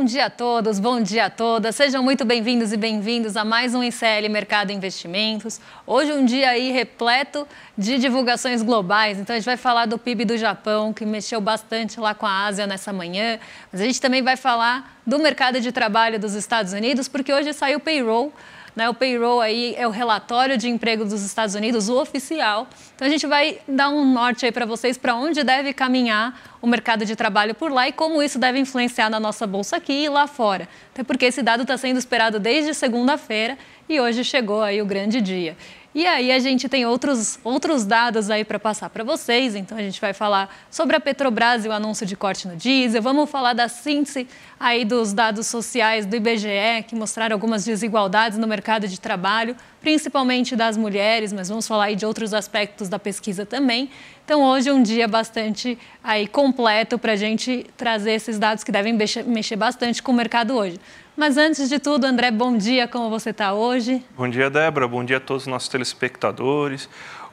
Bom dia a todos, bom dia a todas. Sejam muito bem-vindos e bem-vindos a mais um ICL Mercado Investimentos. Hoje um dia aí repleto de divulgações globais. Então a gente vai falar do PIB do Japão, que mexeu bastante lá com a Ásia nessa manhã. Mas a gente também vai falar do mercado de trabalho dos Estados Unidos, porque hoje saiu o payroll né? O payroll aí é o relatório de emprego dos Estados Unidos, o oficial. Então a gente vai dar um norte aí para vocês para onde deve caminhar o mercado de trabalho por lá e como isso deve influenciar na nossa bolsa aqui e lá fora. Até porque esse dado está sendo esperado desde segunda-feira e hoje chegou aí o grande dia. E aí a gente tem outros, outros dados aí para passar para vocês. Então a gente vai falar sobre a Petrobras e o anúncio de corte no diesel. Vamos falar da síntese aí dos dados sociais do IBGE que mostraram algumas desigualdades no mercado de trabalho, principalmente das mulheres. Mas vamos falar aí de outros aspectos da pesquisa também. Então hoje é um dia bastante aí completo para a gente trazer esses dados que devem mexer bastante com o mercado hoje. Mas antes de tudo, André, bom dia, como você está hoje? Bom dia, Débora, bom dia a todos os nossos telespectadores.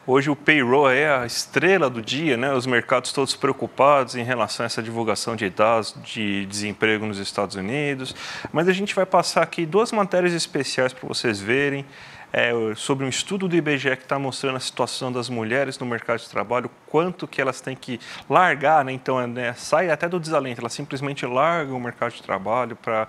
Hoje o payroll é a estrela do dia, né? Os mercados todos preocupados em relação a essa divulgação de dados de desemprego nos Estados Unidos. Mas a gente vai passar aqui duas matérias especiais para vocês verem. É, sobre um estudo do IBGE que está mostrando a situação das mulheres no mercado de trabalho, quanto que elas têm que largar, né? Então, é, né, sai até do desalento, elas simplesmente largam o mercado de trabalho para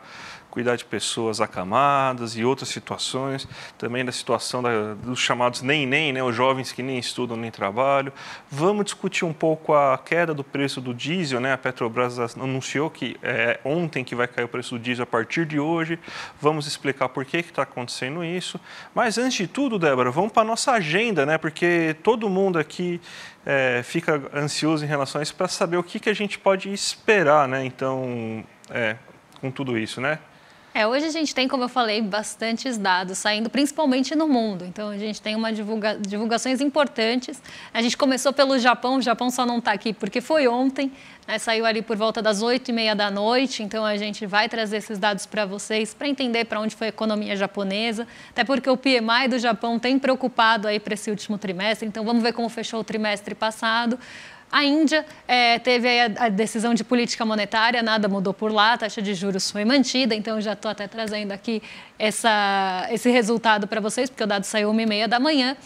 cuidar de pessoas acamadas e outras situações, também da situação da, dos chamados nem nem, né, os jovens que nem estudam nem trabalham. Vamos discutir um pouco a queda do preço do diesel, né? A Petrobras anunciou que é ontem que vai cair o preço do diesel a partir de hoje. Vamos explicar por que está acontecendo isso. Mas antes de tudo, Débora, vamos para a nossa agenda, né? Porque todo mundo aqui é, fica ansioso em relação a isso para saber o que, que a gente pode esperar, né? Então, é, com tudo isso, né? É, hoje a gente tem, como eu falei, bastantes dados saindo, principalmente no mundo. Então a gente tem uma divulga... divulgações importantes. A gente começou pelo Japão, o Japão só não está aqui porque foi ontem, né? saiu ali por volta das 8 e meia da noite. Então a gente vai trazer esses dados para vocês para entender para onde foi a economia japonesa, até porque o PMI do Japão tem preocupado aí para esse último trimestre. Então vamos ver como fechou o trimestre passado. A Índia é, teve a, a, decisão de política monetária, nada mudou por lá, a taxa de juros foi mantida, então já estou até trazendo aqui essa, esse resultado para vocês, porque o dado saiu 1 e meia da manhã.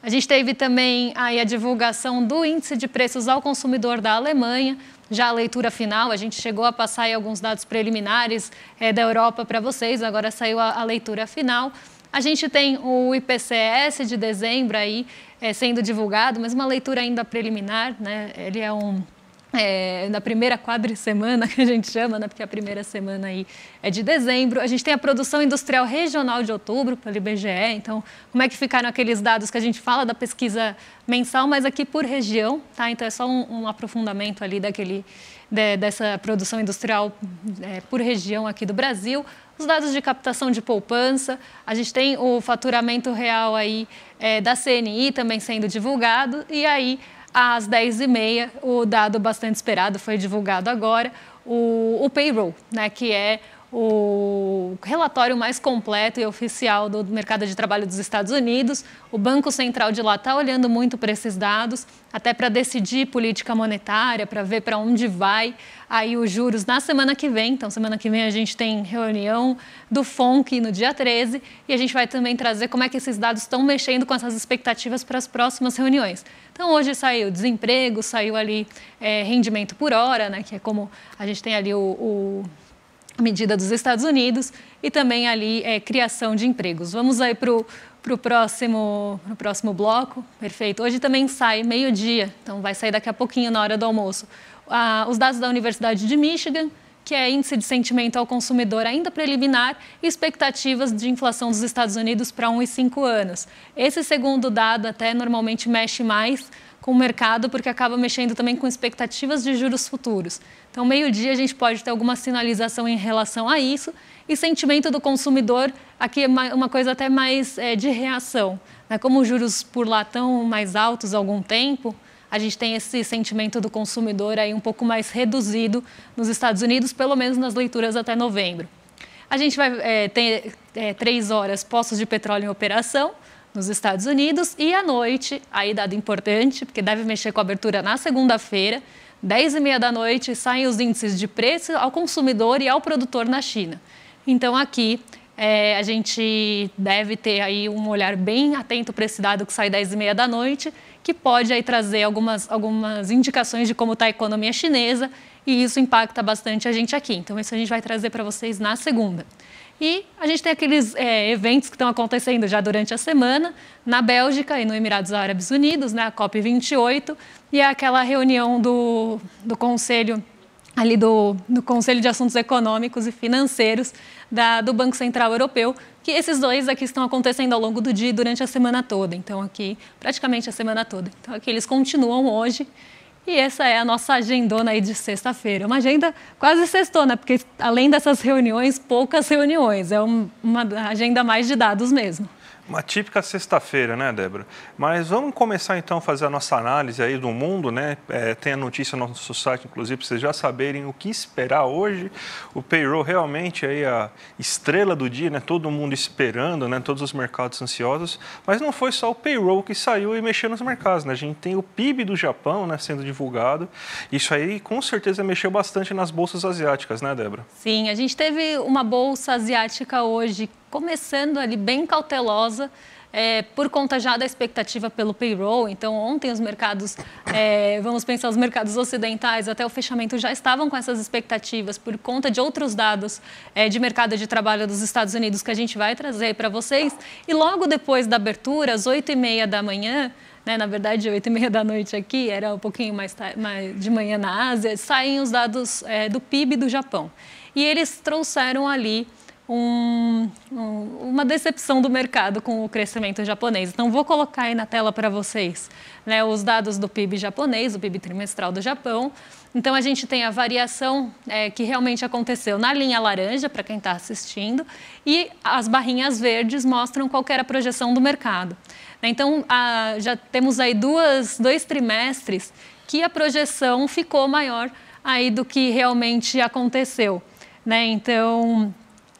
A gente teve também aí a divulgação do índice de preços ao consumidor da Alemanha, já a leitura final, a gente chegou a passar aí alguns dados preliminares é, da Europa para vocês, agora saiu a, a leitura final. A gente tem o IPCS de dezembro aí é, sendo divulgado, mas uma leitura ainda preliminar, né? Ele é um é, na primeira quadricemana que a gente chama, né? porque a primeira semana aí é de dezembro. A gente tem a produção industrial regional de outubro pelo IBGE, então como é que ficaram aqueles dados que a gente fala da pesquisa mensal, mas aqui por região, tá? Então é só um, um aprofundamento ali daquele, de, dessa produção industrial é, por região aqui do Brasil. Os dados de captação de poupança, a gente tem o faturamento real aí é, da CNI também sendo divulgado e aí às 10h30, o dado bastante esperado foi divulgado agora, o, o payroll, né, que é o relatório mais completo e oficial do mercado de trabalho dos Estados Unidos. O Banco Central de lá está olhando muito para esses dados, até para decidir política monetária, para ver para onde vai aí os juros na semana que vem. Então, semana que vem a gente tem reunião do FONC no dia 13 e a gente vai também trazer como é que esses dados estão mexendo com essas expectativas para as próximas reuniões. Então, hoje saiu desemprego, saiu ali é, rendimento por hora, né, que é como a gente tem ali o, o medida dos Estados Unidos e também ali é, criação de empregos. Vamos aí para o próximo, pro próximo bloco. Perfeito. Hoje também sai meio-dia, então vai sair daqui a pouquinho na hora do almoço. Ah, os dados da Universidade de Michigan, que é índice de sentimento ao consumidor ainda preliminar e expectativas de inflação dos Estados Unidos para 1,5 e anos. Esse segundo dado até normalmente mexe mais com o mercado, porque acaba mexendo também com expectativas de juros futuros. Então, meio-dia, a gente pode ter alguma sinalização em relação a isso. E sentimento do consumidor, aqui é uma coisa até mais é, de reação. Né? Como os juros por lá estão mais altos há algum tempo, a gente tem esse sentimento do consumidor aí um pouco mais reduzido nos Estados Unidos, pelo menos nas leituras até novembro. A gente vai é, ter é, três horas postos de petróleo em operação nos Estados Unidos. E à noite, aí dado importante, porque deve mexer com a abertura na segunda-feira, 10 e meia da noite, saem os índices de preço ao consumidor e ao produtor na China. Então, aqui, é, a gente deve ter aí um olhar bem atento para esse dado que sai 10 e meia da noite, que pode aí trazer algumas, algumas indicações de como está a economia chinesa e isso impacta bastante a gente aqui. Então, isso a gente vai trazer para vocês na segunda. E a gente tem aqueles é, eventos que estão acontecendo já durante a semana na Bélgica e no Emirados Árabes Unidos, né, a COP28, e é aquela reunião do, do Conselho ali do, do Conselho de Assuntos Econômicos e Financeiros da, do Banco Central Europeu, que esses dois aqui estão acontecendo ao longo do dia durante a semana toda. Então, aqui, praticamente a semana toda. Então, aqui eles continuam hoje e essa é a nossa agendona aí de sexta-feira. Uma agenda quase sextona, porque além dessas reuniões, poucas reuniões. É uma agenda mais de dados mesmo. Uma típica sexta-feira, né, Débora? Mas vamos começar então a fazer a nossa análise aí do mundo, né? É, tem a notícia no nosso site, inclusive, para vocês já saberem o que esperar hoje. O payroll realmente aí a estrela do dia, né? Todo mundo esperando, né? Todos os mercados ansiosos. Mas não foi só o payroll que saiu e mexeu nos mercados, né? A gente tem o PIB do Japão, né, sendo divulgado. Isso aí com certeza mexeu bastante nas bolsas asiáticas, né, Débora? Sim, a gente teve uma bolsa asiática hoje começando ali bem cautelosa. É, por conta já da expectativa pelo payroll. Então, ontem os mercados, é, vamos pensar, os mercados ocidentais até o fechamento já estavam com essas expectativas por conta de outros dados é, de mercado de trabalho dos Estados Unidos que a gente vai trazer para vocês. E logo depois da abertura, às 8h30 da manhã, né, na verdade, 8 e meia da noite aqui, era um pouquinho mais, mais de manhã na Ásia, saem os dados é, do PIB do Japão. E eles trouxeram ali um, um, uma decepção do mercado com o crescimento japonês. Então, vou colocar aí na tela para vocês né, os dados do PIB japonês, o PIB trimestral do Japão. Então, a gente tem a variação é, que realmente aconteceu na linha laranja, para quem está assistindo, e as barrinhas verdes mostram qual era a projeção do mercado. Então, a, já temos aí duas, dois trimestres que a projeção ficou maior aí do que realmente aconteceu. Né? Então,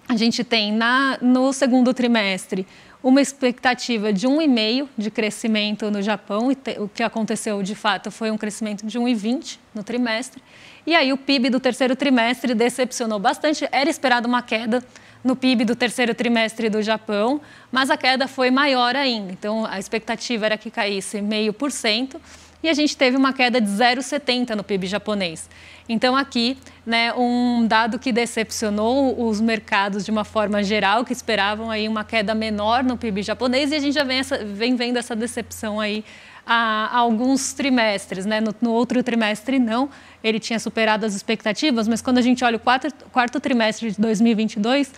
a gente tem na, no segundo trimestre uma expectativa de 1,5% de crescimento no Japão, e te, o que aconteceu de fato foi um crescimento de 1,20% no trimestre. E aí o PIB do terceiro trimestre decepcionou bastante, era esperada uma queda no PIB do terceiro trimestre do Japão, mas a queda foi maior ainda. Então a expectativa era que caísse 0,5% e a gente teve uma queda de 0,70 no PIB japonês. Então, aqui, né, um dado que decepcionou os mercados de uma forma geral, que esperavam aí uma queda menor no PIB japonês, e a gente já vem, essa, vem vendo essa decepção aí há, alguns trimestres. Né? No, no, outro trimestre, não, ele tinha superado as expectativas, mas quando a gente olha o quarto quarto trimestre de 2022,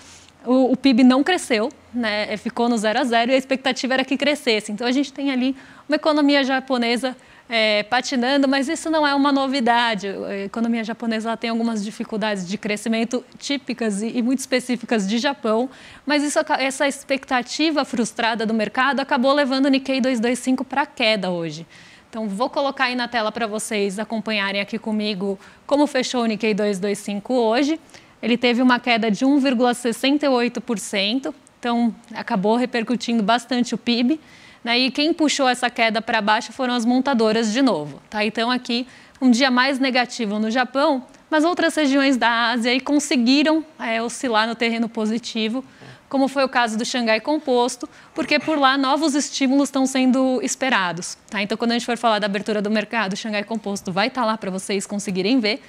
o, o PIB não cresceu, né? ficou no zero a zero, e a expectativa era que crescesse. Então, a gente tem ali uma economia japonesa é, patinando, mas isso não é uma novidade. A economia japonesa tem algumas dificuldades de crescimento típicas e, e muito específicas de Japão, mas isso, essa expectativa frustrada do mercado acabou levando o Nikkei 225 para queda hoje. Então, vou colocar aí na tela para vocês acompanharem aqui comigo como fechou o Nikkei 225 hoje. Ele teve uma queda de 1,68%, então acabou repercutindo bastante o PIB. Né? E quem puxou essa queda para baixo foram as montadoras de novo. Tá? Então, aqui, um dia mais negativo no Japão, mas outras regiões da Ásia aí conseguiram é, oscilar no terreno positivo, como foi o caso do Xangai Composto, porque por lá novos estímulos estão sendo esperados. Tá? Então, quando a gente for falar da abertura do mercado, o Xangai Composto vai estar tá lá para vocês conseguirem ver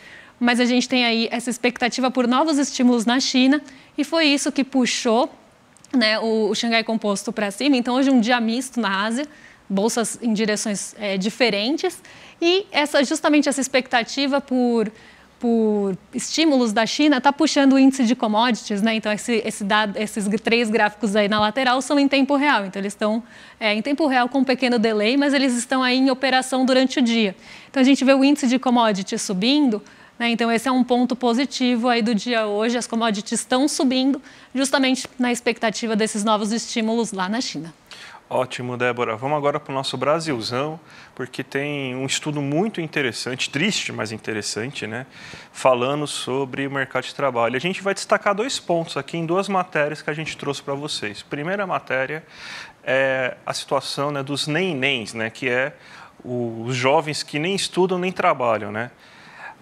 mas a gente tem aí essa expectativa por novos estímulos na China e foi isso que puxou né, o, o Xangai Composto para cima. Então, hoje é um dia misto na Ásia, bolsas em direções é, diferentes. E essa, justamente essa expectativa por, por estímulos da China está puxando o índice de commodities. Né? Então, esse, esse dado, esses três gráficos aí na lateral são em tempo real. Então, eles estão é, em tempo real com um pequeno delay, mas eles estão aí em operação durante o dia. Então, a gente vê o índice de commodities subindo né? Então, esse é um ponto positivo aí do dia hoje. As commodities estão subindo, justamente na expectativa desses novos estímulos lá na China. Ótimo, Débora. Vamos agora para o nosso Brasilzão, porque tem um estudo muito interessante, triste, mas interessante, né? Falando sobre o mercado de trabalho. A gente vai destacar dois pontos aqui em duas matérias que a gente trouxe para vocês. Primeira matéria é a situação né, dos nem-nens, né? Que é os jovens que nem estudam nem trabalham, né?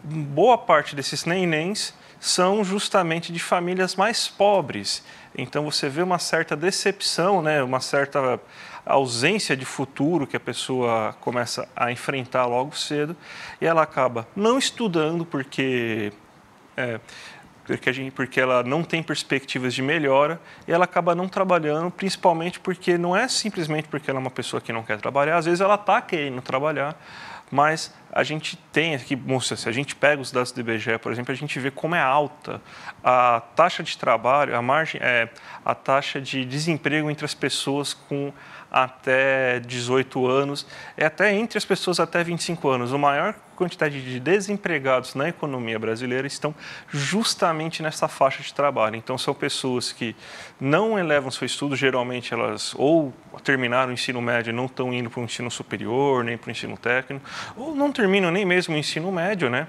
boa parte desses nenéns são justamente de famílias mais pobres. Então você vê uma certa decepção, né? uma certa ausência de futuro que a pessoa começa a enfrentar logo cedo e ela acaba não estudando porque. É, porque, gente, porque ela não tem perspectivas de melhora e ela acaba não trabalhando, principalmente porque não é simplesmente porque ela é uma pessoa que não quer trabalhar, às vezes ela está querendo trabalhar, mas a gente tem aqui, se a gente pega os dados do IBGE, por exemplo, a gente vê como é alta a taxa de trabalho, a margem, é, a taxa de desemprego entre as pessoas com até 18 anos, é até entre as pessoas até 25 anos. A maior quantidade de desempregados na economia brasileira estão justamente nessa faixa de trabalho. Então, são pessoas que não elevam seu estudo, geralmente elas ou terminaram o ensino médio e não estão indo para o ensino superior, nem para o ensino técnico, ou não terminam nem mesmo o ensino médio, né?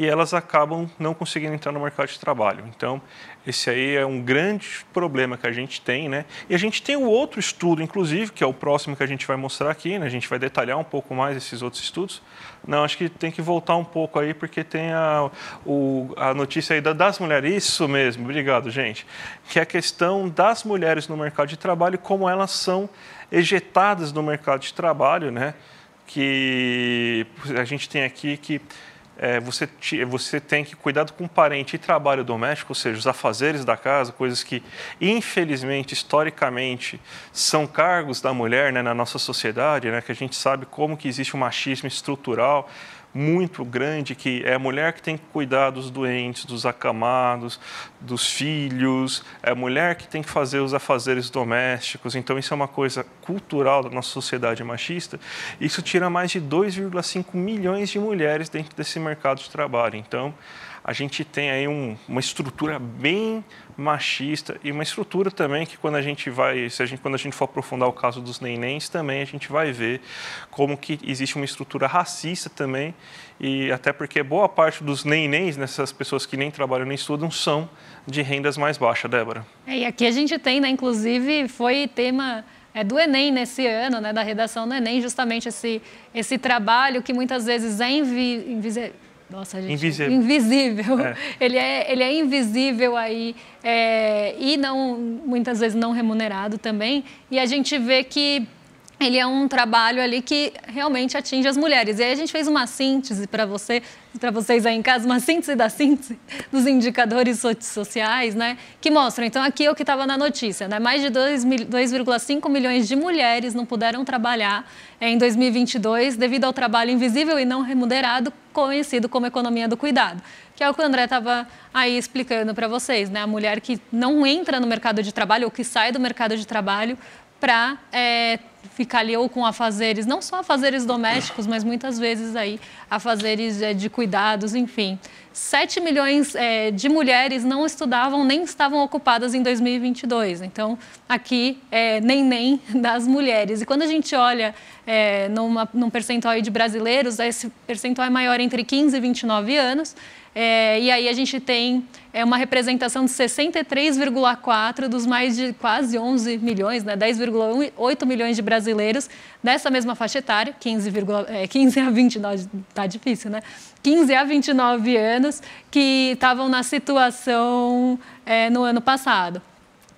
e elas acabam não conseguindo entrar no mercado de trabalho. Então, esse aí é um grande problema que a gente tem, né? E a gente tem o outro estudo, inclusive, que é o próximo que a gente vai mostrar aqui, né? A gente vai detalhar um pouco mais esses outros estudos. Não, acho que tem que voltar um pouco aí, porque tem a, o, a notícia aí das mulheres. Isso mesmo, obrigado, gente. Que é a questão das mulheres no mercado de trabalho, como elas são ejetadas do mercado de trabalho, né? Que a gente tem aqui que é, você, te, você tem que cuidado com parente e trabalho doméstico, ou seja, os afazeres da casa, coisas que, infelizmente, historicamente, são cargos da mulher né, na nossa sociedade, né, que a gente sabe como que existe um machismo estrutural, muito grande que é a mulher que tem que cuidar dos doentes, dos acamados, dos filhos, é a mulher que tem que fazer os afazeres domésticos. Então, isso é uma coisa cultural da nossa sociedade machista. Isso tira mais de 2,5 milhões de mulheres dentro desse mercado de trabalho. Então, a gente tem aí um, uma estrutura bem machista e uma estrutura também que quando a gente vai, se a gente, quando a gente for aprofundar o caso dos nenéns também, a gente vai ver como que existe uma estrutura racista também e até porque boa parte dos nenéns, nessas pessoas que nem trabalham nem estudam, são de rendas mais baixas, Débora. É, e aqui a gente tem, né, inclusive, foi tema é, do Enem nesse ano, né, da redação do Enem, justamente esse, esse trabalho que muitas vezes é invisível nossa, gente, invisível. invisível. É. Ele, é, ele é invisível aí é, e não, muitas vezes não remunerado também. E a gente vê que ele é um trabalho ali que realmente atinge as mulheres. E aí a gente fez uma síntese para você, para vocês aí em casa, uma síntese da síntese dos indicadores sociais, né? Que mostram, então aqui é o que estava na notícia, né? Mais de 2,5 milhões de mulheres não puderam trabalhar é, em 2022 devido ao trabalho invisível e não remunerado conhecido como economia do cuidado, que é o que o André estava aí explicando para vocês, né? A mulher que não entra no mercado de trabalho ou que sai do mercado de trabalho para é, ficar ali ou com afazeres, não só afazeres domésticos, mas muitas vezes aí afazeres é, de cuidados, enfim. 7 milhões é, de mulheres não estudavam nem estavam ocupadas em 2022. Então, aqui, é, nem nem das mulheres. E quando a gente olha é, numa, num percentual de brasileiros, esse percentual é maior entre 15 e 29 anos. É, e aí a gente tem é, uma representação de 63,4% dos mais de quase 11 milhões, né, 10,8 milhões de brasileiros nessa mesma faixa etária, 15, é, 15 a 29, tá difícil, né? 15 a 29 anos, que estavam na situação é, no ano passado.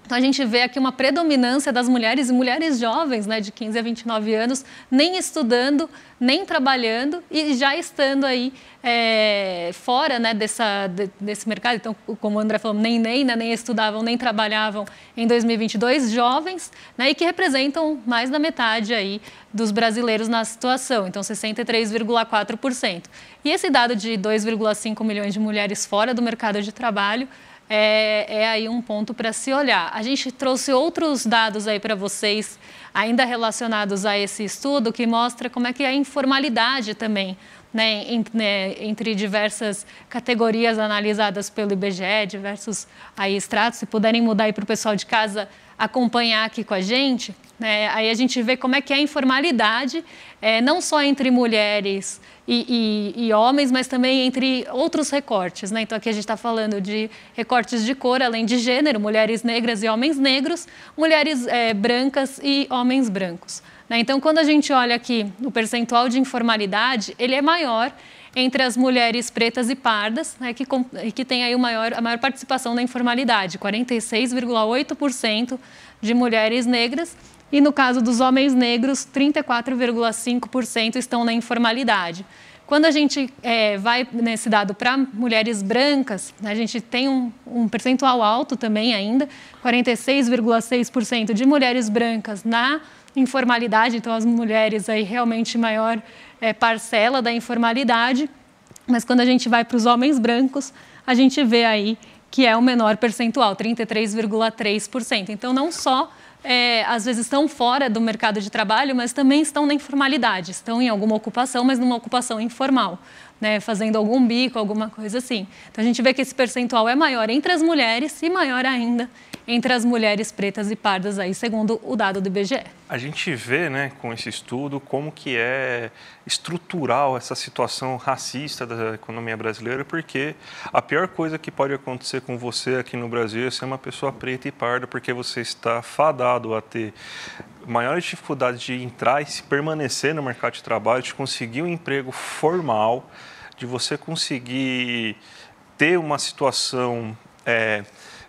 Então a gente vê aqui uma predominância das mulheres e mulheres jovens, né, de 15 a 29 anos, nem estudando, nem trabalhando e já estando aí é, fora né, dessa, de, desse mercado. Então, como o André falou, nem, nem, né, nem estudavam, nem trabalhavam em 2022, jovens, né, e que representam mais da metade aí dos brasileiros na situação, então 63,4%. E esse dado de 2,5 milhões de mulheres fora do mercado de trabalho é, é aí um ponto para se olhar. A gente trouxe outros dados aí para vocês, ainda relacionados a esse estudo, que mostra como é que é a informalidade também né, né, entre diversas categorias analisadas pelo IBGE, diversos aí estratos, se puderem mudar para o pessoal de casa acompanhar aqui com a gente, né, aí a gente vê como é que é a informalidade, é, não só entre mulheres e, e, e, homens, mas também entre outros recortes. Né? Então aqui a gente está falando de recortes de cor, além de gênero, mulheres negras e homens negros, mulheres é, brancas e homens brancos. Né? Então, quando a gente olha aqui o percentual de informalidade, ele é maior entre as mulheres pretas e pardas, né, que, que tem aí maior, a maior participação na informalidade, 46,8% de mulheres negras. E no caso dos homens negros, 34,5% estão na informalidade. Quando a gente é, vai nesse dado para mulheres brancas, né, a gente tem um, um percentual alto também ainda, 46,6% de mulheres brancas na informalidade informalidade, então as mulheres aí realmente maior é, parcela da informalidade, mas quando a gente vai para os homens brancos, a gente vê aí que é o menor percentual, 33,3%. Então não só é, às vezes estão fora do mercado de trabalho, mas também estão na informalidade, estão em alguma ocupação, mas numa ocupação informal né, fazendo algum bico, alguma coisa assim. Então a gente vê que esse percentual é maior entre as mulheres e maior ainda entre as mulheres pretas e pardas, aí, segundo o dado do IBGE. A gente vê, né, com esse estudo, como que é estrutural essa situação racista da economia brasileira, porque a pior coisa que pode acontecer com você aqui no Brasil é ser uma pessoa preta e parda, porque você está fadado a ter maiores dificuldades de entrar e se permanecer no mercado de trabalho, de conseguir um emprego formal, de você conseguir ter uma situação é,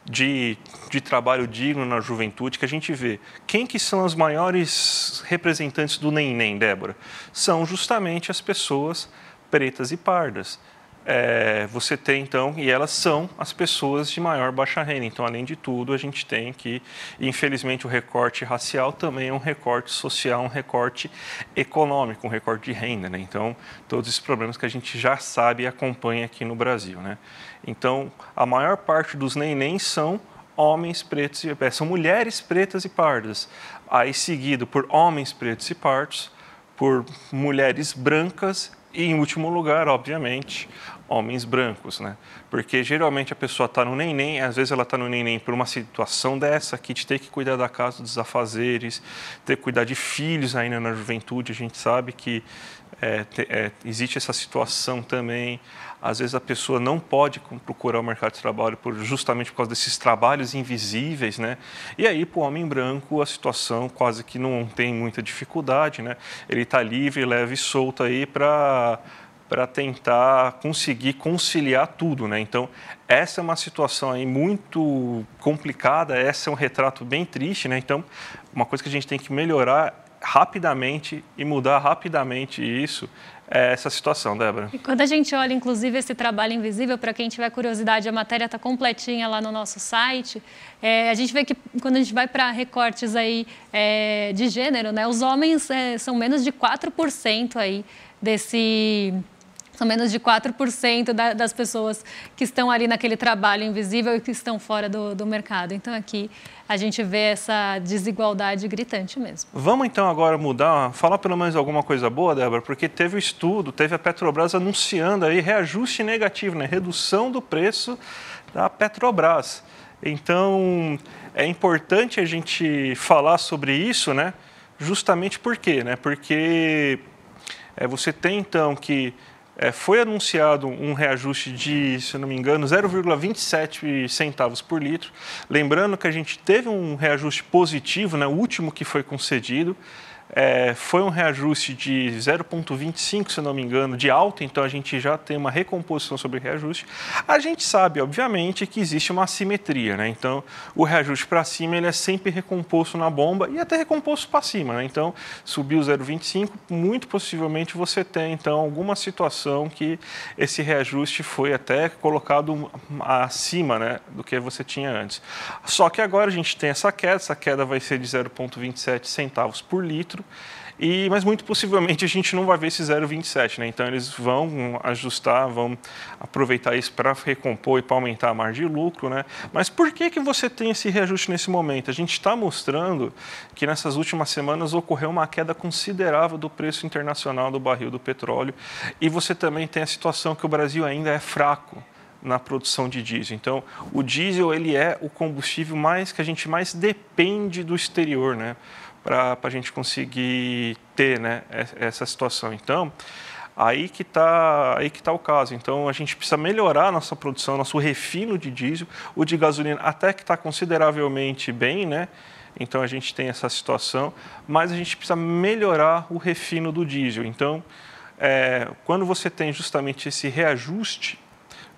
de, de trabalho digno na juventude que a gente vê. Quem que são as maiores representantes do nem-nem, Débora? São justamente as pessoas pretas e pardas é, você tem então, e elas são as pessoas de maior baixa renda. Então, além de tudo, a gente tem que, infelizmente, o recorte racial também é um recorte social, um recorte econômico, um recorte de renda. Né? Então, todos esses problemas que a gente já sabe e acompanha aqui no Brasil. Né? Então, a maior parte dos neném são homens pretos e é, são mulheres pretas e pardas, aí seguido por homens pretos e pardos, por mulheres brancas e, em último lugar, obviamente, homens brancos, né? Porque geralmente a pessoa está no neném, às vezes ela está no neném por uma situação dessa, que de ter que cuidar da casa, dos afazeres, ter que cuidar de filhos ainda na juventude, a gente sabe que é, é, existe essa situação também. Às vezes a pessoa não pode procurar o mercado de trabalho por, justamente por causa desses trabalhos invisíveis, né? E aí, para o homem branco, a situação quase que não tem muita dificuldade, né? Ele está livre, leve e solto aí para para tentar conseguir conciliar tudo, né? Então, essa é uma situação aí muito complicada, essa é um retrato bem triste, né? Então, uma coisa que a gente tem que melhorar rapidamente e mudar rapidamente isso é essa situação, Débora. E quando a gente olha, inclusive, esse trabalho invisível, para quem tiver curiosidade, a matéria está completinha lá no nosso site. É, a gente vê que quando a gente vai para recortes aí é, de gênero, né, os homens é, são menos de 4% aí desse são menos de 4% da, das pessoas que estão ali naquele trabalho invisível e que estão fora do, do mercado. Então, aqui a gente vê essa desigualdade gritante mesmo. Vamos então agora mudar, falar pelo menos alguma coisa boa, Débora, porque teve o estudo, teve a Petrobras anunciando aí reajuste negativo, né? redução do preço da Petrobras. Então, é importante a gente falar sobre isso, né? Justamente por quê? Né? Porque é, você tem então que é, foi anunciado um reajuste de, se não me engano, 0,27 centavos por litro. Lembrando que a gente teve um reajuste positivo, né, o último que foi concedido. É, foi um reajuste de 0,25, se não me engano, de alta, então a gente já tem uma recomposição sobre reajuste. A gente sabe, obviamente, que existe uma assimetria, né? Então, o reajuste para cima ele é sempre recomposto na bomba e até recomposto para cima, né? Então, subiu 0,25, muito possivelmente você tem, então, alguma situação que esse reajuste foi até colocado acima né, do que você tinha antes. Só que agora a gente tem essa queda, essa queda vai ser de 0,27 centavos por litro, e, mas muito possivelmente a gente não vai ver esse 0,27, né? Então eles vão ajustar, vão aproveitar isso para recompor e para aumentar a margem de lucro, né? Mas por que que você tem esse reajuste nesse momento? A gente está mostrando que nessas últimas semanas ocorreu uma queda considerável do preço internacional do barril do petróleo e você também tem a situação que o Brasil ainda é fraco na produção de diesel. Então, o diesel ele é o combustível mais que a gente mais depende do exterior, né? para a gente conseguir ter né, essa situação. Então, aí que está aí que tá o caso. Então a gente precisa melhorar nossa produção, nosso refino de diesel, o de gasolina até que está consideravelmente bem, né? Então a gente tem essa situação, mas a gente precisa melhorar o refino do diesel. Então, é, quando você tem justamente esse reajuste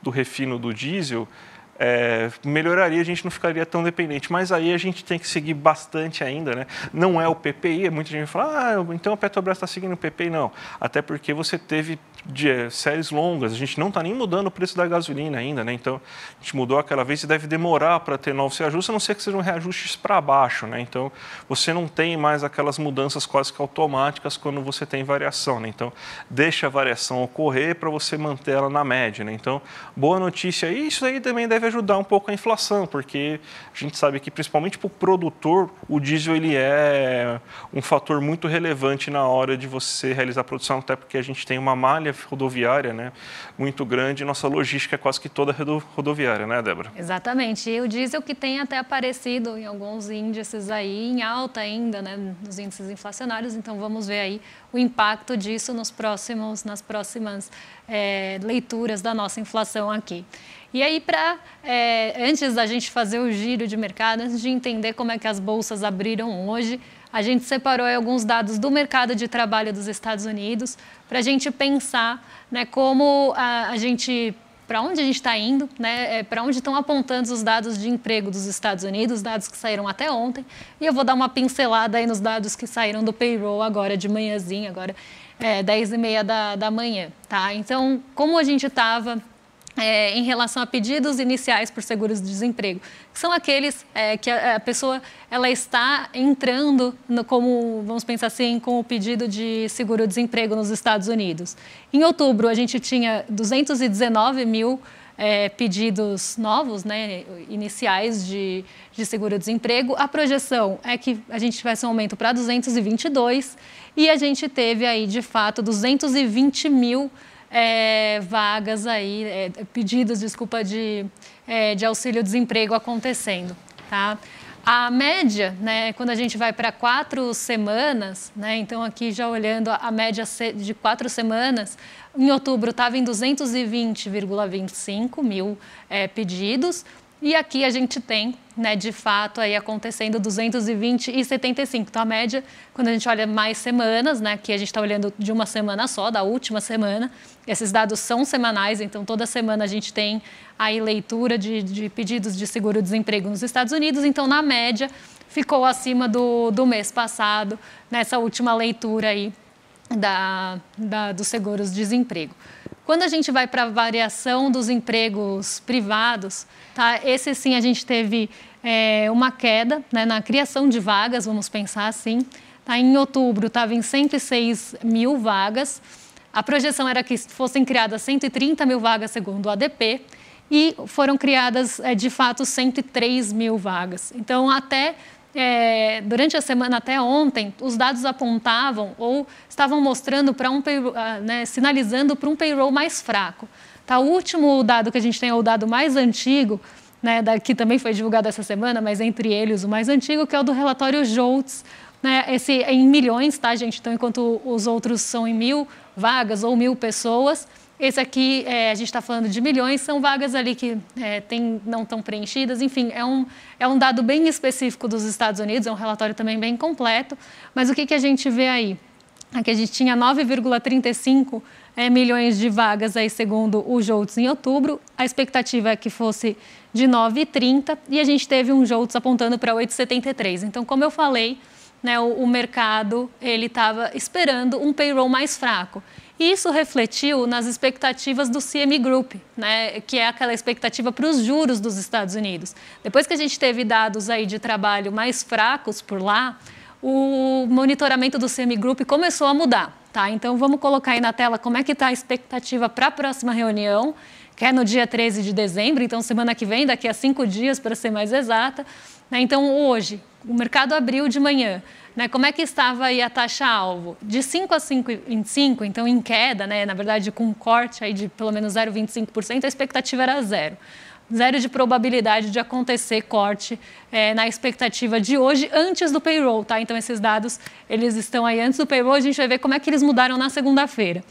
do refino do diesel, é, melhoraria, a gente não ficaria tão dependente. Mas aí a gente tem que seguir bastante ainda, né? Não é o PPI, é muita gente fala, ah, então a Petrobras está seguindo o PPI. Não, até porque você teve de, é, séries longas, a gente não está nem mudando o preço da gasolina ainda, né? Então, a gente mudou aquela vez e deve demorar para ter novos reajustes, a não ser que sejam reajustes para baixo, né? Então, você não tem mais aquelas mudanças quase que automáticas quando você tem variação, né? Então, deixa a variação ocorrer para você manter ela na média, né? Então, boa notícia, isso aí também deve deve ajudar um pouco a inflação, porque a gente sabe que, principalmente para o produtor, o diesel ele é um fator muito relevante na hora de você realizar a produção, até porque a gente tem uma malha rodoviária né, muito grande, nossa logística é quase que toda rodoviária, né, Débora? Exatamente. E o diesel que tem até aparecido em alguns índices aí, em alta ainda, né, nos índices inflacionários, então vamos ver aí o impacto disso nos próximos, nas próximas é, leituras da nossa inflação aqui. E aí, para é, antes da gente fazer o giro de mercado, antes de entender como é que as bolsas abriram hoje, a gente separou alguns dados do mercado de trabalho dos Estados Unidos para a gente pensar né, como a, a gente para onde a gente está indo, né? É, para onde estão apontando os dados de emprego dos Estados Unidos, dados que saíram até ontem. E eu vou dar uma pincelada aí nos dados que saíram do payroll agora de manhãzinha, agora é, 10 e meia da, da manhã. Tá? Então, como a gente estava é, em relação a pedidos iniciais por seguros-desemprego, que são aqueles é, que a, a, pessoa ela está entrando no, como, vamos pensar assim, com o pedido de seguro-desemprego nos Estados Unidos. Em outubro, a gente tinha 219 mil é, pedidos novos, né, iniciais de, de seguro-desemprego. A projeção é que a gente tivesse um aumento para 222 e a gente teve aí, de fato, 220 mil pedidos é, vagas aí, é, pedidos, desculpa, de, é, de auxílio-desemprego acontecendo, tá? A média, né, quando a gente vai para quatro semanas, né, então aqui já olhando a média de quatro semanas, em outubro estava em 220,25 mil é, pedidos, e aqui a gente tem, né, de fato, aí acontecendo 220 e 75. Então, a média, quando a gente olha mais semanas, né, que a gente está olhando de uma semana só, da última semana, esses dados são semanais, então toda semana a gente tem aí leitura de, de pedidos de seguro-desemprego nos Estados Unidos. Então, na média, ficou acima do, do mês passado, nessa última leitura aí da, da, dos seguros-desemprego. Quando a gente vai para a variação dos empregos privados, tá? esse sim a gente teve é, uma queda né, na criação de vagas, vamos pensar assim. Tá? Em outubro estava em 106 mil vagas. A projeção era que fossem criadas 130 mil vagas, segundo o ADP, e foram criadas, eh, de fato, 103 mil vagas. Então, até é, durante a semana até ontem, os dados apontavam ou estavam mostrando para um ah, né, sinalizando para um payroll mais fraco. Tá, o último dado que a gente tem é o dado mais antigo, né, que também foi divulgado essa semana, mas entre eles o mais antigo, que é o do relatório Jolts, né, esse é em milhões, tá, gente? Então, enquanto os outros são em mil vagas ou mil pessoas, esse aqui, é, a gente está falando de milhões, são vagas ali que é, tem, não estão preenchidas. Enfim, é um, é um dado bem específico dos Estados Unidos, é um relatório também bem completo. Mas o que, que a gente vê aí? Aqui a gente tinha 9,35 é, milhões de vagas, aí, segundo o JOLTS, em outubro. A expectativa é que fosse de 9,30 e a gente teve um JOLTS apontando para 8,73. Então, como eu falei, né, o, o mercado ele estava esperando um payroll mais fraco. E isso refletiu nas expectativas do CME Group, né, que é aquela expectativa para os juros dos Estados Unidos. Depois que a gente teve dados aí de trabalho mais fracos por lá, o monitoramento do CME Group começou a mudar. Tá? Então vamos colocar aí na tela como é que está a expectativa para a próxima reunião, que é no dia 13 de dezembro, então semana que vem, daqui a cinco dias para ser mais exata. Né? Então, hoje, o mercado abriu de manhã. Né? Como é que estava a taxa-alvo? De 5 a 5,25, então em queda, né? na verdade com um corte aí de pelo menos 0,25%, a expectativa era zero. Zero de probabilidade de acontecer corte é, na expectativa de hoje, antes do payroll, tá? Então esses dados, eles estão aí antes do payroll, a gente vai ver como é que eles mudaram na segunda-feira.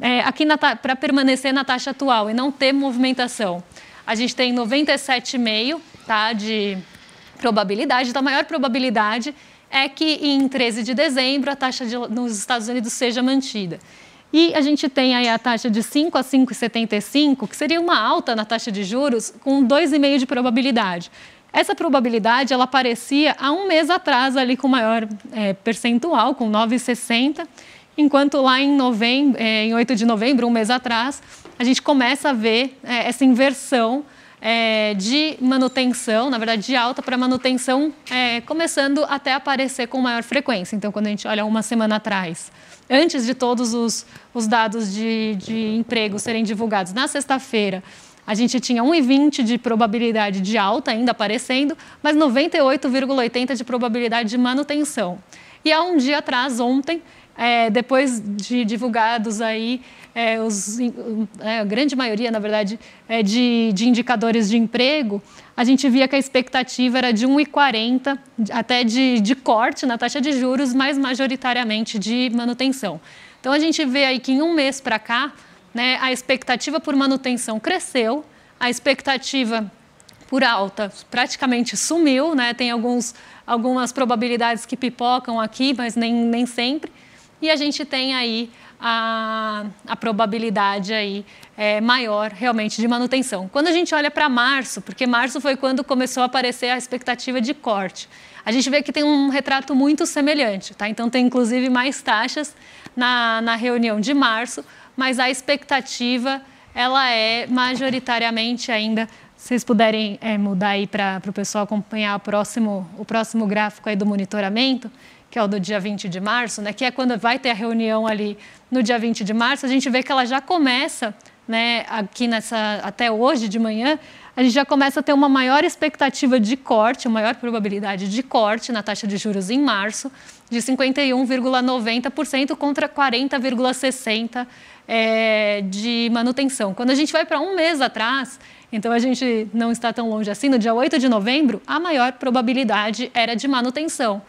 É, aqui para permanecer na taxa atual e não ter movimentação, a gente tem 97,5, tá? De probabilidade, da maior probabilidade, é que em 13 de dezembro a taxa de, nos Estados Unidos seja mantida. E a gente tem aí a taxa de 5 a 5,75, que seria uma alta na taxa de juros com 2,5 de probabilidade. Essa probabilidade ela aparecia há um mês atrás ali com maior é, percentual, com 9,60, enquanto lá em novembro, é, em 8 de novembro, um mês atrás, a gente começa a ver é, essa inversão é, de manutenção, na verdade de alta para manutenção, é, começando até aparecer com maior frequência. Então, quando a gente olha uma semana atrás, antes de todos os, os dados de, de emprego serem divulgados na sexta-feira, a gente tinha 1,20 de probabilidade de alta ainda aparecendo, mas 98,80 de probabilidade de manutenção. E há um dia atrás, ontem, é, depois de divulgados aí, é, os, é, a grande maioria, na verdade, é de, de, indicadores de emprego, a gente via que a expectativa era de 1,40 até de, de corte na taxa de juros, mas majoritariamente de manutenção. Então a gente vê aí que em um mês para cá, né, a expectativa por manutenção cresceu, a expectativa por alta praticamente sumiu, né? tem alguns, algumas probabilidades que pipocam aqui, mas nem, nem sempre e a gente tem aí a, a probabilidade aí é, maior realmente de manutenção. Quando a gente olha para março, porque março foi quando começou a aparecer a expectativa de corte, a gente vê que tem um retrato muito semelhante, tá? Então tem inclusive mais taxas na, na reunião de março, mas a expectativa ela é majoritariamente ainda se vocês puderem é, mudar aí para o pessoal acompanhar o próximo, o próximo gráfico aí do monitoramento, que é o do dia 20 de março, né, que é quando vai ter a reunião ali no dia 20 de março, a gente vê que ela já começa, né, aqui nessa até hoje de manhã, a gente já começa a ter uma maior expectativa de corte, uma maior probabilidade de corte na taxa de juros em março, de 51,90% contra 40,60% é, eh, de manutenção. Quando a gente vai para um mês atrás, então a gente não está tão longe assim, no dia 8 de novembro, a maior probabilidade era de manutenção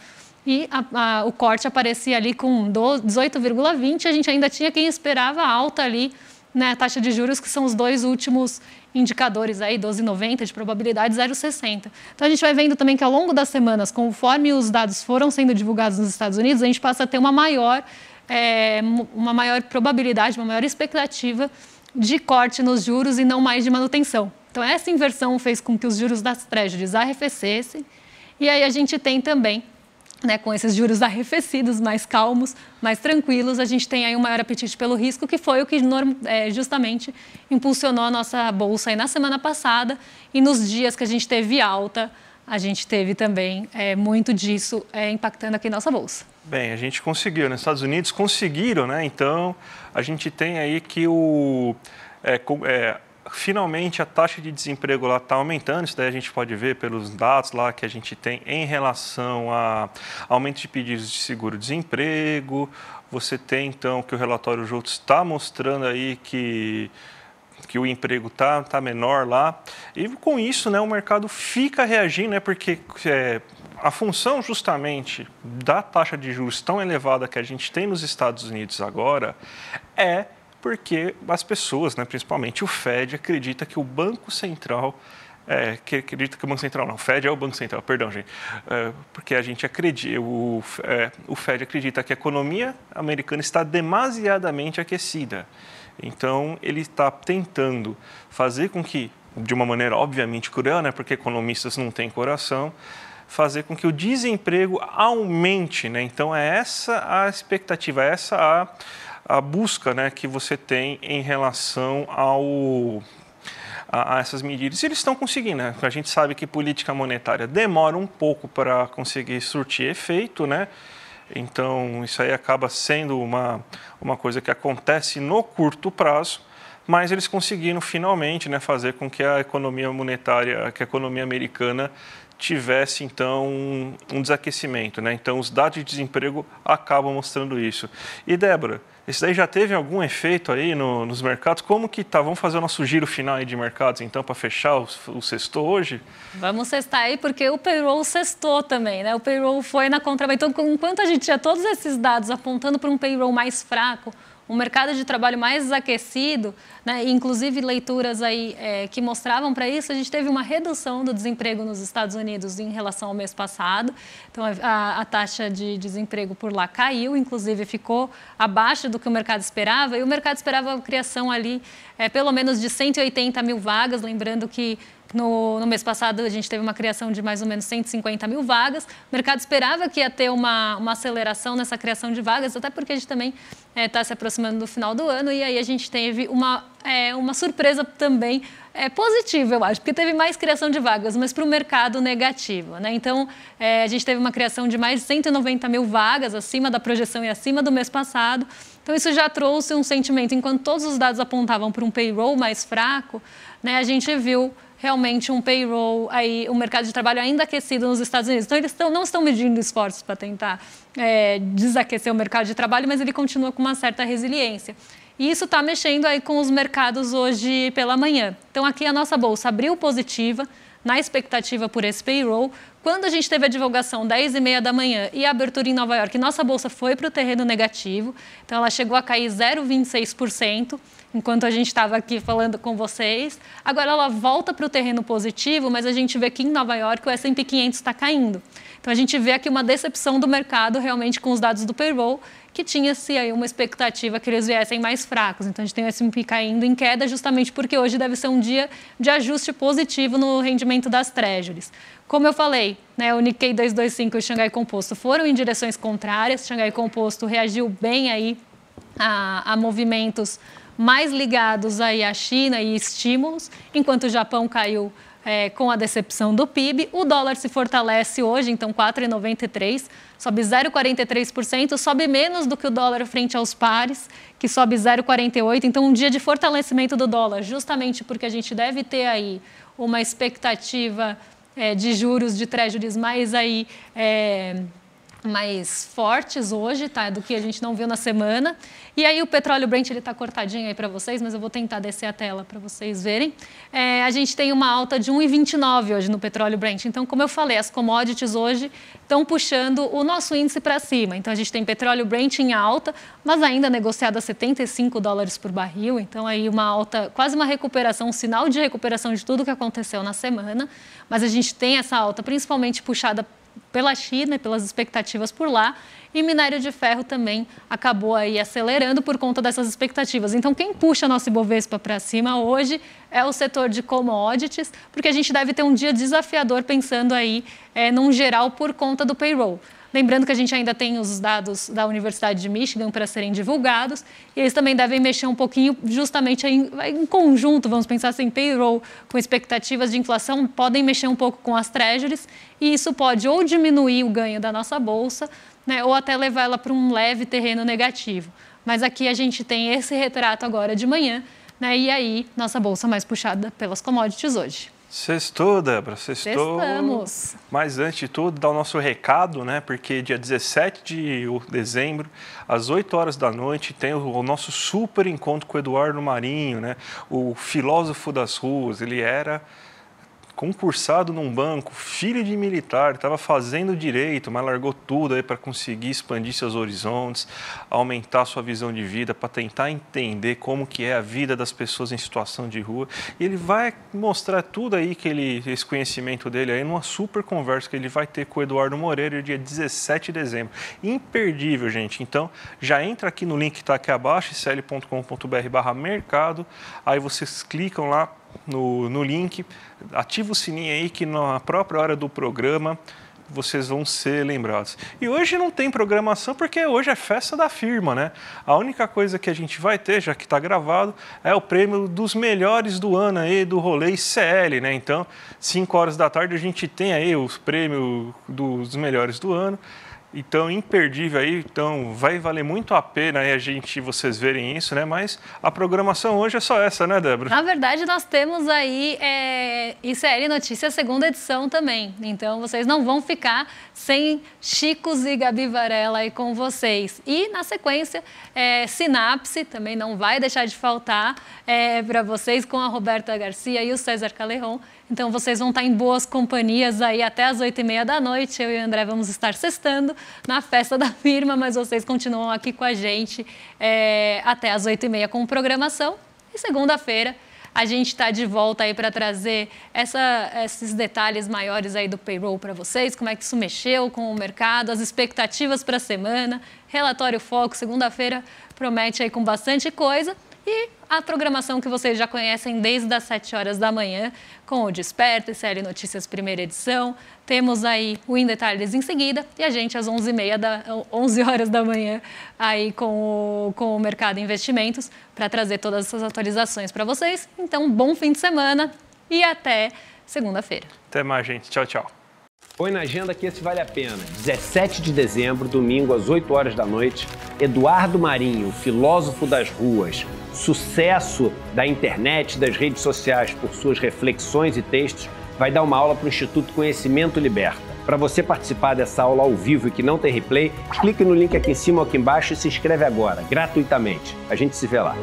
e a, a, o corte aparecia ali com 18,20. A gente ainda tinha quem esperava alta ali na né, taxa de juros, que são os dois últimos indicadores aí, 12,90 de probabilidade, 0,60. Então a gente vai vendo também que ao longo das semanas, conforme os dados foram sendo divulgados nos Estados Unidos, a gente passa a ter uma maior, é, uma maior probabilidade, uma maior expectativa de corte nos juros e não mais de manutenção. Então essa inversão fez com que os juros das treasuries arrefecessem e aí a gente tem também né, com esses juros arrefecidos, mais calmos, mais tranquilos, a gente tem aí um maior apetite pelo risco, que foi o que é, justamente impulsionou a nossa bolsa aí na semana passada e nos dias que a gente teve alta, a gente teve também é, muito disso é, impactando aqui nossa bolsa. Bem, a gente conseguiu, nos né? Estados Unidos conseguiram, né? Então a gente tem aí que o é, é, finalmente a taxa de desemprego lá está aumentando, isso daí a gente pode ver pelos dados lá que a gente tem em relação a aumento de pedidos de seguro-desemprego. Você tem então que o relatório Juntos está mostrando aí que que o emprego está tá menor lá. E com isso, né, o mercado fica reagindo, né, porque é, a função justamente da taxa de juros tão elevada que a gente tem nos Estados Unidos agora é porque as pessoas, né, principalmente o Fed, acredita que o Banco Central é, que acredita que o Banco Central não, o Fed é o Banco Central, perdão, gente. É, porque a gente acredita, o, é, o Fed acredita que a economia americana está demasiadamente aquecida. Então, ele está tentando fazer com que, de uma maneira obviamente cruel, né, porque economistas não têm coração, fazer com que o desemprego aumente. Né? Então, é essa a expectativa, é essa a a busca né, que você tem em relação ao a, essas medidas. E eles estão conseguindo, né? A gente sabe que política monetária demora um pouco para conseguir surtir efeito, né? Então, isso aí acaba sendo uma, uma coisa que acontece no curto prazo, mas eles conseguiram finalmente né, fazer com que a economia monetária, que a economia americana tivesse então um, desaquecimento, né? Então os dados de desemprego acabam mostrando isso. E Débora, isso daí já teve algum efeito aí no, nos mercados? Como que tá? Vamos fazer o nosso giro final aí de mercados, então, para fechar o, o hoje? Vamos sextar aí, porque o payroll sextou também, né? O payroll foi na contra. Então, enquanto a gente tinha todos esses dados apontando para um payroll mais fraco, um mercado de trabalho mais aquecido, né, inclusive leituras aí, é, que mostravam para isso, a gente teve uma redução do desemprego nos Estados Unidos em relação ao mês passado. Então, a, a taxa de desemprego por lá caiu, inclusive ficou abaixo do que o mercado esperava, e o mercado esperava a criação ali é, pelo menos de 180 mil vagas, lembrando que no, no, mês passado, a gente teve uma criação de mais ou menos 150 mil vagas. O mercado esperava que ia ter uma, uma aceleração nessa criação de vagas, até porque a gente também está eh, é, se aproximando do final do ano. E aí a gente teve uma, é, uma surpresa também é, positiva, eu acho, porque teve mais criação de vagas, mas para o mercado negativa. Né? Então, é, a gente teve uma criação de mais de 190 mil vagas, acima da projeção e acima do mês passado. Então, isso já trouxe um sentimento. Enquanto todos os dados apontavam para um payroll mais fraco, né, a gente viu realmente um payroll, aí, um mercado de trabalho ainda aquecido nos Estados Unidos. Então, eles não estão medindo esforços para tentar é, desaquecer o mercado de trabalho, mas ele continua com uma certa resiliência. E isso está mexendo aí com os mercados hoje pela manhã. Então, aqui a nossa bolsa abriu positiva, na expectativa por esse payroll, quando a gente teve a divulgação 10 e meia da manhã e a abertura em Nova York, nossa bolsa foi para o terreno negativo, então ela chegou a cair 0,26%, enquanto a gente estava aqui falando com vocês. Agora ela volta para o terreno positivo, mas a gente vê que em Nova York o S&P 500 está caindo. Então a gente vê aqui uma decepção do mercado realmente com os dados do payroll que tinha-se assim, aí uma expectativa que eles viessem mais fracos. Então a gente tem o S&P caindo em queda justamente porque hoje deve ser um dia de ajuste positivo no rendimento das treasuries. Como eu falei, né, o Nikkei 225 e o Xangai Composto foram em direções contrárias. O Xangai Composto reagiu bem aí a, a movimentos mais ligados aí à China e estímulos, enquanto o Japão caiu é, com a decepção do PIB. O dólar se fortalece hoje, então 4,93, sobe 0,43%, sobe menos do que o dólar frente aos pares, que sobe 0,48. Então, um dia de fortalecimento do dólar, justamente porque a gente deve ter aí uma expectativa é, de juros de treasuries mais aí. É, mais fortes hoje, tá? Do que a gente não viu na semana. E aí o petróleo Brent ele está cortadinho aí para vocês, mas eu vou tentar descer a tela para vocês verem. É, a gente tem uma alta de 1,29 hoje no petróleo Brent. Então, como eu falei, as commodities hoje estão puxando o nosso índice para cima. Então, a gente tem petróleo Brent em alta, mas ainda negociado a 75 dólares por barril. Então, aí uma alta, quase uma recuperação, um sinal de recuperação de tudo que aconteceu na semana. Mas a gente tem essa alta, principalmente puxada pela China e pelas expectativas por lá e minério de ferro também acabou aí acelerando por conta dessas expectativas. Então, quem puxa nosso Ibovespa para cima hoje é o setor de commodities, porque a gente deve ter um dia desafiador pensando aí é, num geral por conta do payroll. Lembrando que a gente ainda tem os dados da Universidade de Michigan para serem divulgados, e eles também devem mexer um pouquinho, justamente em, em conjunto, vamos pensar assim, payroll com expectativas de inflação, podem mexer um pouco com as treasuries, e isso pode ou diminuir o ganho da nossa bolsa, né, ou até levar ela para um leve terreno negativo. Mas aqui a gente tem esse retrato agora de manhã, né, e aí nossa bolsa mais puxada pelas commodities hoje. Sextou, Débora, sextou. Sextamos. Mas antes de tudo, dá o nosso recado, né? Porque dia 17 de dezembro, às 8 horas da noite, tem o nosso super encontro com o Eduardo Marinho, né? O filósofo das ruas. Ele era concursado num banco, filho de militar, estava fazendo direito, mas largou tudo aí para conseguir expandir seus horizontes, aumentar sua visão de vida, para tentar entender como que é a vida das pessoas em situação de rua. E ele vai mostrar tudo aí que ele, esse conhecimento dele aí numa super conversa que ele vai ter com o Eduardo Moreira dia 17 de dezembro. Imperdível, gente. Então, já entra aqui no link que está aqui abaixo, cl.com.br/mercado. Aí vocês clicam lá no, no link. Ativa o sininho aí que na própria hora do programa vocês vão ser lembrados. E hoje não tem programação porque hoje é festa da firma, né? A única coisa que a gente vai ter, já que está gravado, é o prêmio dos melhores do ano aí do rolê CL, né? Então, 5 horas da tarde a gente tem aí os prêmios dos melhores do ano. Então, imperdível aí, então vai valer muito a pena a gente, vocês verem isso, né? Mas a programação hoje é só essa, né, Débora? Na verdade, nós temos aí eh, é, ICL Notícias segunda edição também. Então, vocês não vão ficar sem Chicos e Gabi Varela aí com vocês. E, na sequência, é, Sinapse também não vai deixar de faltar é, eh, para vocês com a Roberta Garcia e o César Caleron. Então vocês vão estar em boas companhias aí até as oito e meia da noite. Eu e o André vamos estar sextando na festa da firma, mas vocês continuam aqui com a gente é, até as oito e meia com programação. E segunda-feira a gente está de volta aí para trazer essa, esses detalhes maiores aí do payroll para vocês, como é que isso mexeu com o mercado, as expectativas para a semana, relatório foco, segunda-feira promete aí com bastante coisa. E a programação que vocês já conhecem desde as 7 horas da manhã, com o desperto e Série Notícias Primeira Edição. Temos aí o Em Detalhes em seguida e a gente às 11 da, 11 horas da manhã aí com o, com o Mercado Investimentos para trazer todas essas atualizações para vocês. Então, bom fim de semana e até segunda-feira. Até mais, gente. Tchau, tchau. Põe na agenda que esse vale a pena. 17 de dezembro, domingo, às 8 horas da noite, Eduardo Marinho, filósofo das ruas, sucesso da internet, das redes sociais por suas reflexões e textos, vai dar uma aula para o Instituto Conhecimento Liberta. Para você participar dessa aula ao vivo e que não tem replay, clique no link aqui em cima ou aqui embaixo e se inscreve agora, gratuitamente. A gente se vê lá.